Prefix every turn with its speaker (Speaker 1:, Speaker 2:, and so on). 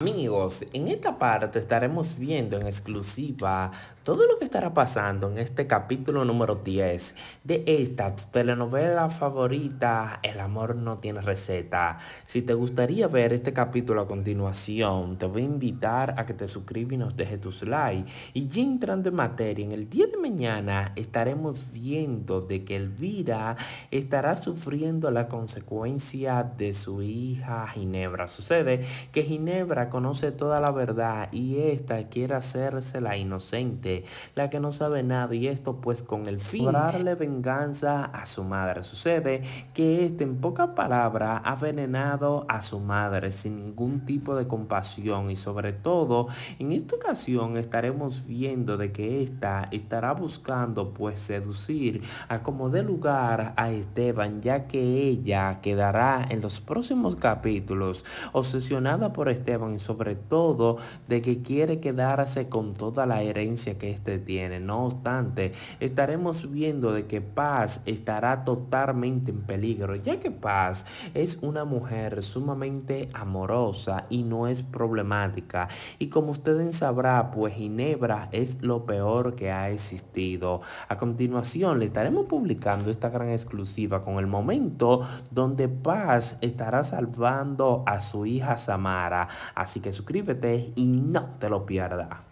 Speaker 1: Amigos, en esta parte estaremos viendo en exclusiva todo lo que estará pasando en este capítulo número 10 de esta telenovela favorita, El amor no tiene receta. Si te gustaría ver este capítulo a continuación, te voy a invitar a que te suscribas y nos dejes tus like, Y ya entrando en materia, en el día de mañana estaremos viendo de que Elvira estará sufriendo la consecuencia de su hija Ginebra. Sucede que Ginebra conoce toda la verdad y ésta quiere hacerse la inocente, la que no sabe nada y esto pues con el fin de darle venganza a su madre. Sucede que este en poca palabra ha venenado a su madre sin ningún tipo de compasión y sobre todo en esta ocasión estaremos viendo de que ésta estará buscando pues seducir a como de lugar a Esteban ya que ella quedará en los próximos capítulos obsesionada por Esteban sobre todo de que quiere quedarse con toda la herencia que éste tiene. No obstante, estaremos viendo de que Paz estará totalmente en peligro, ya que Paz es una mujer sumamente amorosa y no es problemática. Y como ustedes sabrán, pues Ginebra es lo peor que ha existido. A continuación, le estaremos publicando esta gran exclusiva con el momento donde Paz estará salvando a su hija Samara. A Así que suscríbete y no te lo pierdas.